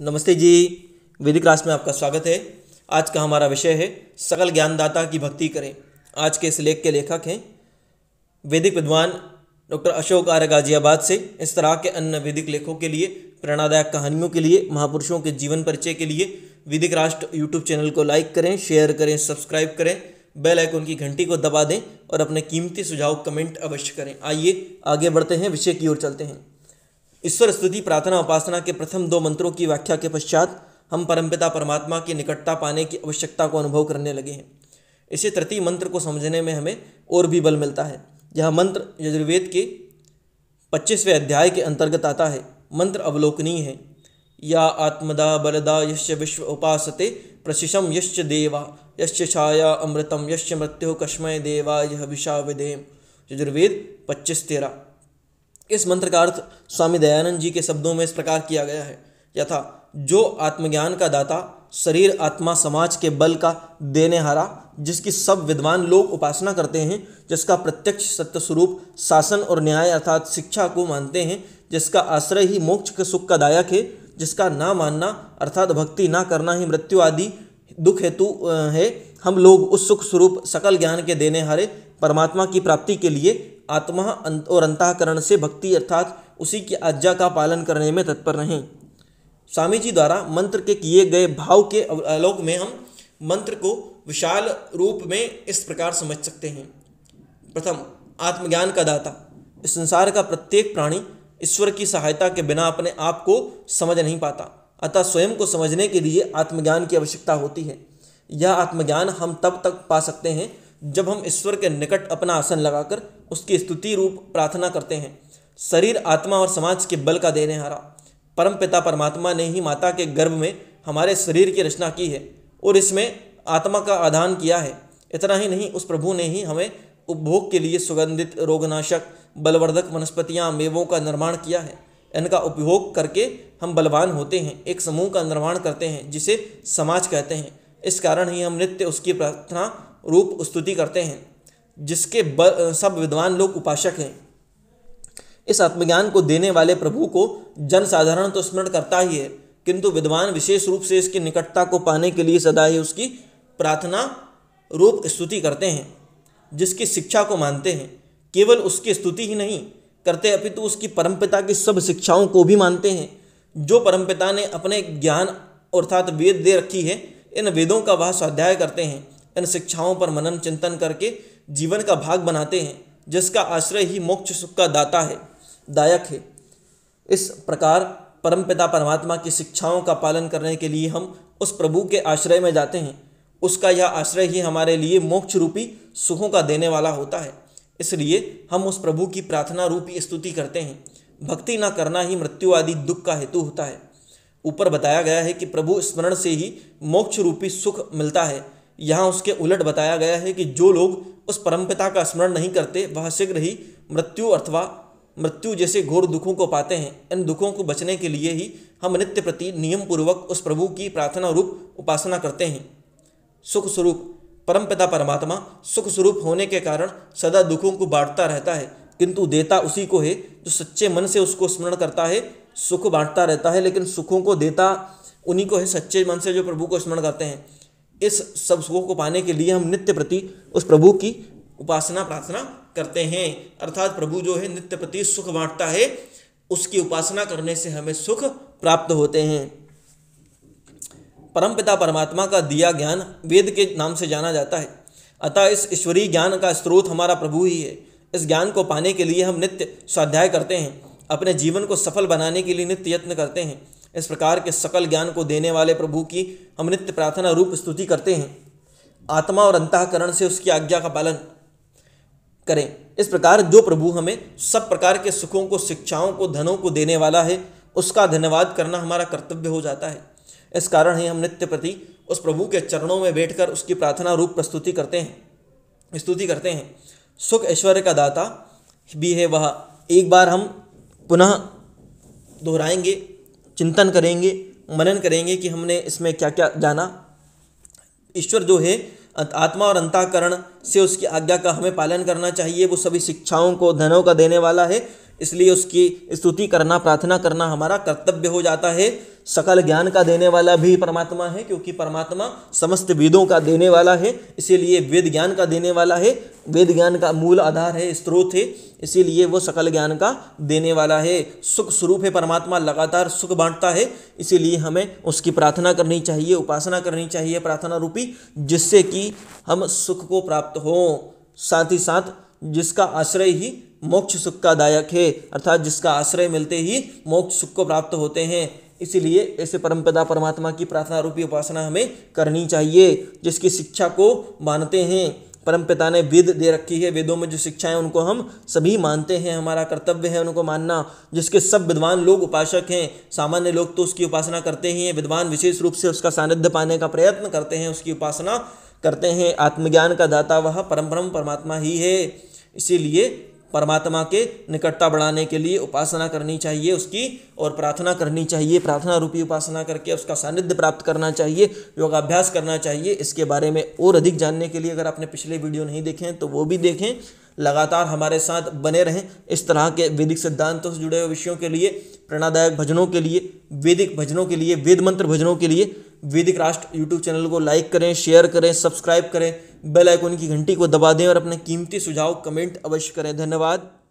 नमस्ते जी वैदिक क्लास में आपका स्वागत है आज का हमारा विषय है सकल ज्ञानदाता की भक्ति करें आज के इस लेख के लेखक हैं वैदिक विद्वान डॉक्टर अशोक आर्य गाजियाबाद से इस तरह के अन्य वैदिक लेखों के लिए प्रेरणादायक कहानियों के लिए महापुरुषों के जीवन परिचय के लिए वैदिक राष्ट्र यूट्यूब चैनल को लाइक करें शेयर करें सब्सक्राइब करें बेल आइकन की घंटी को दबा दें और अपने कीमती सुझाव कमेंट अवश्य करें आइए आगे बढ़ते हैं विषय की ओर चलते हैं ईश्वर स्तुति प्रार्थना उपासना के प्रथम दो मंत्रों की व्याख्या के पश्चात हम परमपिता परमात्मा की निकटता पाने की आवश्यकता को अनुभव करने लगे हैं इसे तृतीय मंत्र को समझने में हमें और भी बल मिलता है यह मंत्र यजुर्वेद के पच्चीसवें अध्याय के अंतर्गत आता है मंत्र अवलोकनीय है या आत्मदा बलदा यश विश्व उपासते प्रशिषम यश्च देवा यश्च छाया अमृतम यश्च मृत्यु कश्मय देवा यह विषा विदेम यजुर्वेद पच्चीस तेरह इस मंत्र का अर्थ स्वामी दयानंद जी के शब्दों में इस प्रकार किया गया है यथा जो आत्मज्ञान का दाता शरीर आत्मा समाज के बल का देने हारा जिसकी सब विद्वान लोग उपासना करते हैं जिसका प्रत्यक्ष सत्य स्वरूप शासन और न्याय अर्थात शिक्षा को मानते हैं जिसका आश्रय ही मोक्ष के सुख का दायक है जिसका ना मानना अर्थात भक्ति ना करना ही मृत्यु आदि दुख हेतु है हम लोग उस सुख स्वरूप सकल ज्ञान के देने हारे परमात्मा की प्राप्ति के लिए आत्मा और अंतकरण से भक्ति अर्थात उसी की आज्ञा का पालन करने में तत्पर रहें स्वामी जी द्वारा मंत्र के किए गए भाव के आलोक में हम मंत्र को विशाल रूप में इस प्रकार समझ सकते हैं प्रथम आत्मज्ञान का दाता इस संसार का प्रत्येक प्राणी ईश्वर की सहायता के बिना अपने आप को समझ नहीं पाता अतः स्वयं को समझने के लिए आत्मज्ञान की आवश्यकता होती है यह आत्मज्ञान हम तब तक पा सकते हैं जब हम ईश्वर के निकट अपना आसन लगाकर उसकी स्तुति रूप प्रार्थना करते हैं शरीर आत्मा और समाज के बल का देने हारा परम पिता परमात्मा ने ही माता के गर्भ में हमारे शरीर की रचना की है और इसमें आत्मा का आधान किया है इतना ही नहीं उस प्रभु ने ही हमें उपभोग के लिए सुगंधित रोगनाशक बलवर्धक वनस्पतियाँ मेवों का निर्माण किया है इनका उपयोग करके हम बलवान होते हैं एक समूह का निर्माण करते हैं जिसे समाज कहते हैं इस कारण ही हम नित्य उसकी प्रार्थना रूप स्तुति करते हैं जिसके सब विद्वान लोग उपासक हैं इस आत्मज्ञान को देने वाले प्रभु को जन साधारण तो स्मरण करता ही है किंतु विद्वान विशेष रूप से इसकी निकटता को पाने के लिए सदा ही उसकी प्रार्थना रूप स्तुति करते हैं जिसकी शिक्षा को मानते हैं केवल उसकी स्तुति ही नहीं करते अपितु तो उसकी परमपिता की सब शिक्षाओं को भी मानते हैं जो परमपिता ने अपने ज्ञान अर्थात वेद दे रखी है इन वेदों का वह स्वाध्याय करते हैं इन शिक्षाओं पर मनन चिंतन करके जीवन का भाग बनाते हैं जिसका आश्रय ही मोक्ष सुख का दाता है दायक है इस प्रकार परमपिता परमात्मा की शिक्षाओं का पालन करने के लिए हम उस प्रभु के आश्रय में जाते हैं उसका यह आश्रय ही हमारे लिए मोक्ष रूपी सुखों का देने वाला होता है इसलिए हम उस प्रभु की प्रार्थना रूपी स्तुति करते हैं भक्ति ना करना ही मृत्यु आदि दुख का हेतु होता है ऊपर बताया गया है कि प्रभु स्मरण से ही मोक्ष रूपी सुख मिलता है यहाँ उसके उलट बताया गया है कि जो लोग उस परम पिता का स्मरण नहीं करते वह शीघ्र ही मृत्यु अथवा मृत्यु जैसे घोर दुखों को पाते हैं इन दुखों को बचने के लिए ही हम नित्य प्रति नियम पूर्वक उस प्रभु की प्रार्थना रूप उपासना करते हैं सुख स्वरूप परम पिता परमात्मा सुख स्वरूप होने के कारण सदा दुखों को बांटता रहता है किंतु देता उसी को है जो सच्चे मन से उसको स्मरण करता है सुख बांटता रहता है लेकिन सुखों को देता उन्हीं को है सच्चे मन से जो प्रभु को स्मरण करते हैं इस सब सुखों को पाने के लिए हम नित्य प्रति उस प्रभु की उपासना प्रार्थना करते हैं अर्थात प्रभु जो है नित्य प्रति सुख बांटता है उसकी उपासना करने से हमें सुख प्राप्त होते हैं परमपिता परमात्मा का दिया ज्ञान वेद के नाम से जाना जाता है अतः इस ईश्वरीय ज्ञान का स्रोत हमारा प्रभु ही है इस ज्ञान को पाने के लिए हम नित्य स्वाध्याय करते हैं अपने जीवन को सफल बनाने के लिए नित्य यत्न करते हैं इस प्रकार के सकल ज्ञान को देने वाले प्रभु की हम नित्य प्रार्थना रूप स्तुति करते हैं आत्मा और अंतकरण से उसकी आज्ञा का पालन करें इस प्रकार जो प्रभु हमें सब प्रकार के सुखों को शिक्षाओं को धनों को देने वाला है उसका धन्यवाद करना हमारा कर्तव्य हो जाता है इस कारण ही हम नित्य प्रति उस प्रभु के चरणों में बैठकर उसकी प्रार्थना रूप प्रस्तुति करते हैं स्तुति करते हैं सुख ऐश्वर्य का दाता भी है वह एक बार हम पुनः दोहराएंगे चिंतन करेंगे मनन करेंगे कि हमने इसमें क्या क्या जाना ईश्वर जो है आत्मा और अंताकरण से उसकी आज्ञा का हमें पालन करना चाहिए वो सभी शिक्षाओं को धनों का देने वाला है इसलिए उसकी स्तुति करना प्रार्थना करना हमारा कर्तव्य हो जाता है सकल ज्ञान का देने वाला भी परमात्मा है क्योंकि परमात्मा समस्त वेदों का देने वाला है इसीलिए वेद ज्ञान का देने वाला है वेद ज्ञान का मूल आधार है स्त्रोत है इसीलिए वो सकल ज्ञान का देने वाला है सुख स्वरूप है परमात्मा लगातार सुख बांटता है इसीलिए हमें उसकी प्रार्थना करनी चाहिए उपासना करनी चाहिए प्रार्थना रूपी जिससे कि हम सुख को प्राप्त हों साथ ही साथ जिसका आश्रय ही मोक्ष सुख का दायक है अर्थात जिसका आश्रय मिलते ही मोक्ष सुख को प्राप्त होते हैं इसीलिए ऐसे परमपिता परमात्मा की प्रार्थना रूपी उपासना हमें करनी चाहिए जिसकी शिक्षा को मानते हैं परमपिता ने वेद दे रखी है वेदों में जो शिक्षाएं उनको हम सभी मानते हैं हमारा कर्तव्य है उनको मानना जिसके सब विद्वान लोग उपासक हैं सामान्य लोग तो उसकी उपासना करते ही हैं विद्वान विशेष रूप से उसका सानिध्य पाने का प्रयत्न करते हैं उसकी उपासना करते हैं आत्मज्ञान का दाता वह परम परम परमात्मा ही है इसीलिए परमात्मा के निकटता बढ़ाने के लिए उपासना करनी चाहिए उसकी और प्रार्थना करनी चाहिए प्रार्थना रूपी उपासना करके उसका सानिध्य प्राप्त करना चाहिए योगाभ्यास करना चाहिए इसके बारे में और अधिक जानने के लिए अगर आपने पिछले वीडियो नहीं देखे तो वो भी देखें लगातार हमारे साथ बने रहें इस तरह के वैदिक सिद्धांतों से जुड़े हुए विषयों के लिए प्रेरणादायक भजनों के लिए वैदिक भजनों के लिए वेद मंत्र भजनों के लिए वैदिक राष्ट्र यूट्यूब चैनल को लाइक करें शेयर करें सब्सक्राइब करें बेल आइकन की घंटी को दबा दें और अपना कीमती सुझाव कमेंट अवश्य करें धन्यवाद